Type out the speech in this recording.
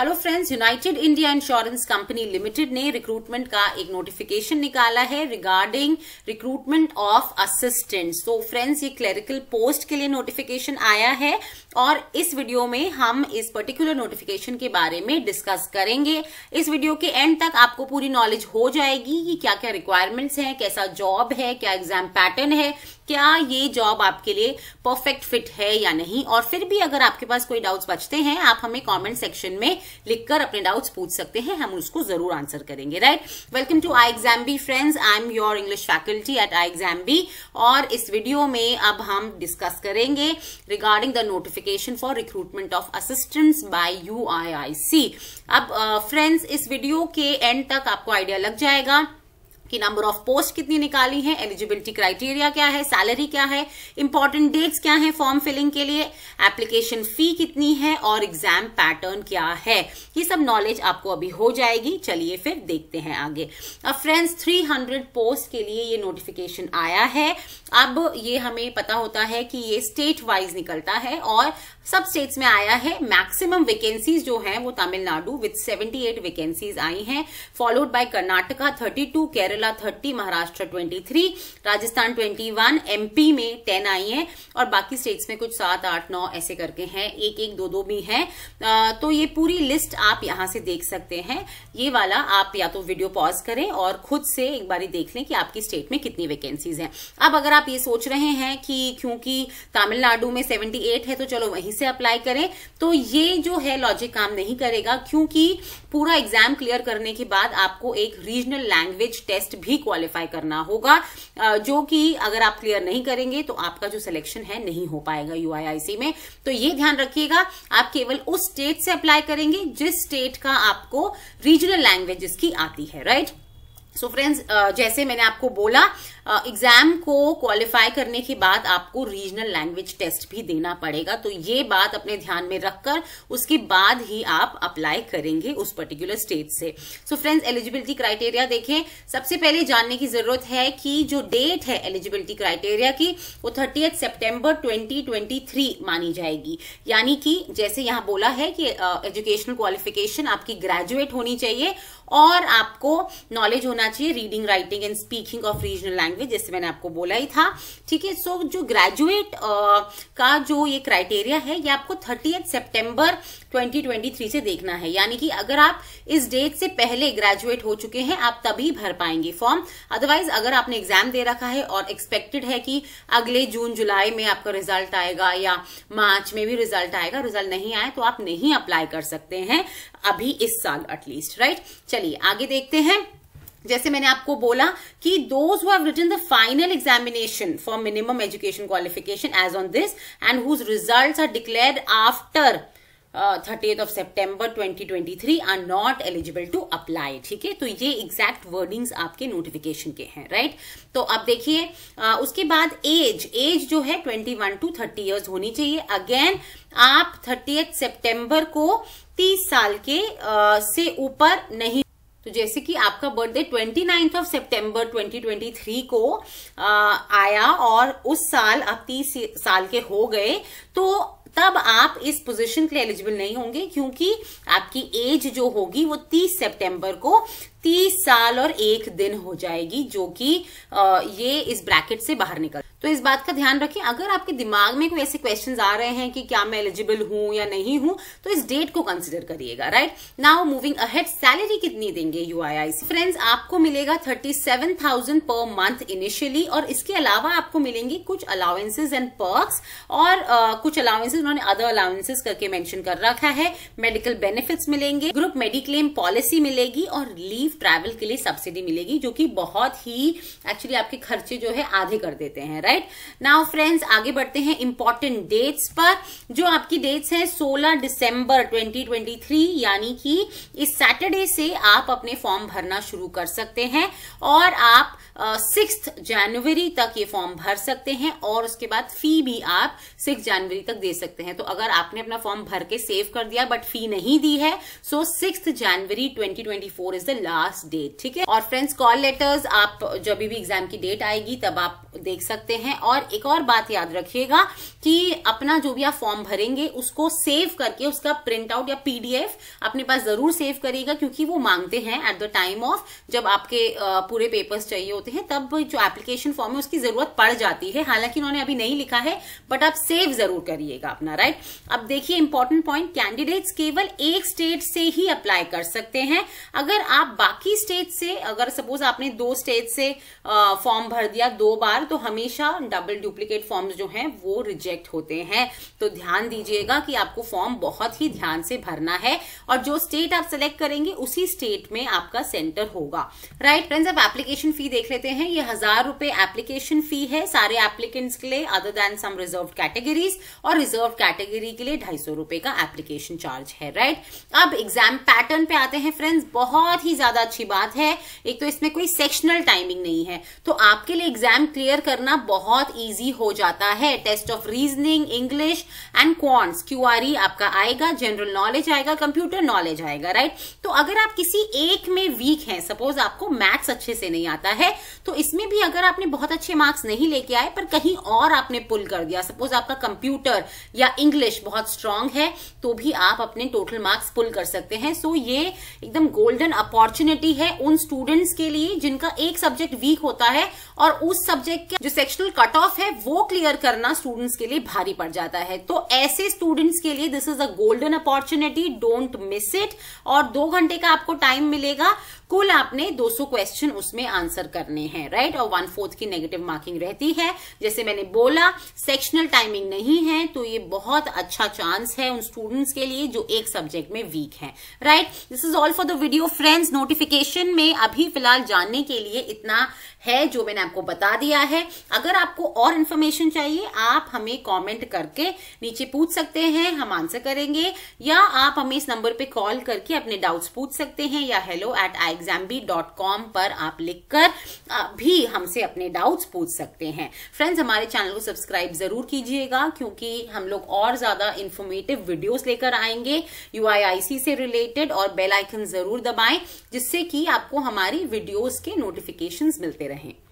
Hello friends United India Insurance Company Limited ने recruitment का एक नोटिफिकेशन निकाला है रिगार्डिंग रिक्रूटमेंट ऑफ असिस्टेंट्स तो फ्रेंड्स ये क्लरिकल पोस्ट के लिए नोटिफिकेशन आया है और इस वीडियो में हम इस पर्टिकुलर नोटिफिकेशन के बारे में डिस्कस करेंगे इस वीडियो के एंड तक आपको पूरी नॉलेज हो जाएगी कि क्या क्या रिक्वायरमेंट्स हैं कैसा जॉब है क्या एग्जाम पैटर्न है क्या ये जॉब आपके लिए परफेक्ट फिट है या नहीं और फिर भी अगर आपके पास कोई डाउट्स बचते हैं आप हमें कमेंट सेक्शन में लिखकर अपने डाउट्स पूछ सकते हैं हम उसको जरूर आंसर करेंगे right welcome to I exam B friends I am your English faculty at I exam B और इस वीडियो में अब हम डिस्कस करेंगे regarding the notification for recruitment of assistants by you अब फ्रेंड्स uh, इस वीडियो के एंड तक आपको आइडिया लग जाएगा कि नंबर ऑफ पोस्ट कितनी निकाली है एलिजिबिलिटी क्राइटेरिया क्या है सैलरी क्या है इंपॉर्टेंट डेट्स क्या है फॉर्म फिलिंग के लिए एप्लीकेशन फी कितनी है और एग्जाम पैटर्न क्या है ये सब नॉलेज आपको अभी हो जाएगी चलिए फिर देखते हैं आगे अब फ्रेंड्स 300 पोस्ट के लिए ये नोटिफिकेशन आया है अब ये हमें पता होता है कि ये स्टेट वाइज निकलता है और सब स्टेट्स में आया है मैक्सिमम वैकेंसीज जो है वो तमिलनाडु विथ 78 वैकेंसीज आई हैं followed by Karnataka 32 Kerala Kerala thirty Maharashtra twenty three Rajasthan twenty one MP में टेन आई है और बाकी स्टेट्स में कुछ सात आठ नौ ऐसे करके हैं एक एक दो दो भी है तो ये पूरी लिस्ट आप यहां से देख सकते हैं ये वाला आप या तो वीडियो पॉज करें और खुद से एक बार देख लें कि आपकी स्टेट में कितनी वैकेंसीज हैं अब अगर आप ये सोच रहे हैं कि क्योंकि तमिलनाडु में एट है तो चलो वहीं से अप्लाई करें तो ये जो है लॉजिक काम नहीं करेगा क्योंकि पूरा एग्जाम क्लियर करने के बाद आपको एक रीजनल लैंग्वेज टेस्ट टेस्ट भी क्वालिफाई करना होगा जो कि अगर आप क्लियर नहीं करेंगे तो आपका जो सिलेक्शन है नहीं हो पाएगा यूआईआईसी में तो ये ध्यान रखिएगा आप केवल उस स्टेट से अप्लाई करेंगे जिस स्टेट का आपको रीजनल लैंग्वेज की आती है राइट सो so फ्रेंड्स जैसे मैंने आपको बोला एग्जाम को क्वालिफाई करने के बाद आपको रीजनल लैंग्वेज टेस्ट भी देना पड़ेगा तो ये बात अपने ध्यान में रखकर उसके बाद ही आप अप्लाई करेंगे उस पर्टिकुलर स्टेट से सो फ्रेंड्स एलिजिबिलिटी क्राइटेरिया देखें सबसे पहले जानने की जरूरत है कि जो डेट है एलिजिबिलिटी क्राइटेरिया की वो थर्टी सितंबर 2023 मानी जाएगी यानी कि जैसे यहां बोला है कि एजुकेशनल uh, क्वालिफिकेशन आपकी ग्रेजुएट होनी चाहिए और आपको नॉलेज होना चाहिए reading writing and speaking of regional language language जैसे मैंने आपको बोला ही था ठीक है सो जो ग्रेजुएट का जो ये क्राइटेरिया है ये आपको थर्टी सितंबर 2023 से देखना है यानी कि अगर आप इस डेट से पहले ग्रेजुएट हो चुके हैं आप तभी भर पाएंगे फॉर्म अदरवाइज अगर आपने एग्जाम दे रखा है और एक्सपेक्टेड है कि अगले जून जुलाई में आपका रिजल्ट आएगा या मार्च में भी रिजल्ट आएगा रिजल्ट नहीं आए तो आप नहीं अप्लाई कर सकते हैं अभी इस साल एटलीस्ट राइट चलिए आगे देखते हैं जैसे मैंने आपको बोला कि those who written the final examination for minimum education qualification as on this and whose result are declare after thirtieth of September 2023 are not eligible to apply ठीक है तो ये एग्जैक्ट वर्डिंग्स आपके नोटिफिकेशन के हैं राइट right? तो अब देखिए uh, उसके बाद एज एज जो है 21 टू थर्टी ईयर्स होनी चाहिए अगेन आप थर्टी सितंबर को 30 साल के आ, uh, से ऊपर नहीं तो जैसे कि आपका birthday twenty ninth of September twenty twenty three को आ, आया और उस साल आप तीस साल के हो गए तो तब आप इस पोजीशन के लिए एलिजिबल नहीं होंगे क्योंकि आपकी एज जो होगी वो 30 सितंबर को तीस साल और एक दिन हो जाएगी जो कि ये इस ब्रैकेट से बाहर निकल तो इस बात का ध्यान रखें अगर आपके दिमाग में कोई ऐसे क्वेश्चंस आ रहे हैं कि क्या मैं एलिजिबल हूं या नहीं हूं तो इस डेट को कंसिडर करिएगा right now moving ahead salary कितनी देंगे यू फ्रेंड्स आपको मिलेगा thirty seven thousand per month initially और इसके अलावा आपको मिलेंगे कुछ अलाउंसेज एंड पर्क्स और uh, कुछ अलाउंसेज उन्होंने अदर अलाउंसेज करके मेंशन कर रखा है मेडिकल बेनिफिट मिलेंगे ग्रुप मेडिक्लेम पॉलिसी मिलेगी और लीव मीन्स ट्रैवल के लिए सब्सिडी मिलेगी जो कि बहुत ही एक्चुअली आपके खर्चे जो है आधे कर देते हैं राइट नाउ फ्रेंड्स आगे बढ़ते हैं इंपॉर्टेंट डेट्स पर जो आपकी डेट्स हैं 16 दिसंबर 2023 यानी कि इस सैटरडे से आप अपने फॉर्म भरना शुरू कर सकते हैं और आप सिक्स जनवरी तक ये फॉर्म भर सकते हैं और उसके बाद फी भी आप सिक्स जनवरी तक दे सकते हैं तो अगर आपने अपना फॉर्म भर के सेव कर दिया बट फी नहीं दी है so six January 2024 is the last date ठीक है और फ्रेंड्स कॉल लेटर्स आप जब भी एग्जाम की डेट आएगी तब आप देख सकते हैं और एक और बात याद रखिएगा कि अपना जो भी आप फॉर्म भरेंगे उसको सेव करके उसका प्रिंट आउट या पीडीएफ अपने पास जरूर सेव करिएगा क्योंकि वो मांगते हैं एट द टाइम ऑफ जब आपके पूरे पेपर्स चाहिए होते हैं तब जो एप्लीकेशन फॉर्म है उसकी जरूरत पड़ जाती है हालांकि उन्होंने अभी नहीं लिखा है बट आप सेव जरूर करिएगा अपना राइट अब देखिए इंपॉर्टेंट पॉइंट कैंडिडेट्स केवल एक स्टेट से ही अप्लाई कर सकते हैं अगर आप बाकी स्टेट से अगर सपोज आपने दो स्टेट से फॉर्म भर दिया दो बार बार तो हमेशा डबल डुप्लीकेट फॉर्म्स जो हैं वो रिजेक्ट होते हैं तो ध्यान दीजिएगा कि आपको फॉर्म बहुत ही ध्यान से भरना है और जो स्टेट आप सेलेक्ट करेंगे उसी स्टेट में आपका सेंटर होगा राइट फ्रेंड्स अब एप्लीकेशन फी देख लेते हैं ये हजार रुपए एप्लीकेशन फी है सारे एप्लीकेंट्स के लिए other than some reserve categories और रिजर्व कैटेगरी के लिए ढाई सौ रुपए का एप्लीकेशन चार्ज है राइट अब एग्जाम पैटर्न पे आते हैं फ्रेंड्स बहुत ही ज्यादा अच्छी बात है एक तो इसमें कोई सेक्शनल टाइमिंग नहीं है तो आपके लिए एग्जाम क्लियर क्लियर करना बहुत इजी हो जाता है test of reasoning English and quants क्यू आपका आएगा जनरल नॉलेज आएगा कंप्यूटर नॉलेज आएगा राइट तो अगर आप किसी एक में वीक हैं सपोज आपको मैथ्स अच्छे से नहीं आता है तो इसमें भी अगर आपने बहुत अच्छे मार्क्स नहीं लेके आए पर कहीं और आपने पुल कर दिया सपोज आपका कंप्यूटर या इंग्लिश बहुत स्ट्रांग है तो भी आप अपने टोटल मार्क्स पुल कर सकते हैं सो so ये एकदम गोल्डन अपॉर्चुनिटी है उन स्टूडेंट्स के लिए जिनका एक सब्जेक्ट वीक होता है और उस सब्जेक्ट देख के जो सेक्शनल कट ऑफ है वो क्लियर करना स्टूडेंट्स के लिए भारी पड़ जाता है तो ऐसे स्टूडेंट्स के लिए this is a golden opportunity don't miss it और दो घंटे का आपको टाइम मिलेगा कुल आपने 200 क्वेश्चन उसमें आंसर करने हैं राइट और वन फोर्थ की नेगेटिव मार्किंग रहती है जैसे मैंने बोला सेक्शनल टाइमिंग नहीं है तो ये बहुत अच्छा चांस है उन स्टूडेंट्स के लिए जो एक सब्जेक्ट में वीक है right this is all for the video friends notification में अभी फिलहाल जानने के लिए इतना है जो मैंने आपको बता दिया है अगर आपको और इन्फॉर्मेशन चाहिए आप हमें कमेंट करके नीचे पूछ सकते हैं हम आंसर करेंगे या आप हमें इस नंबर पे कॉल करके अपने डाउट्स पूछ सकते हैं या hello at I exam B dot com पर आप लिखकर भी हमसे अपने डाउट्स पूछ सकते हैं फ्रेंड्स हमारे चैनल को सब्सक्राइब जरूर कीजिएगा क्योंकि हम लोग और ज्यादा इन्फॉर्मेटिव वीडियोस लेकर आएंगे सी से रिलेटेड और बेल आइकन जरूर दबाएं जिससे कि आपको हमारी वीडियोस के नोटिफिकेशंस मिलते रहें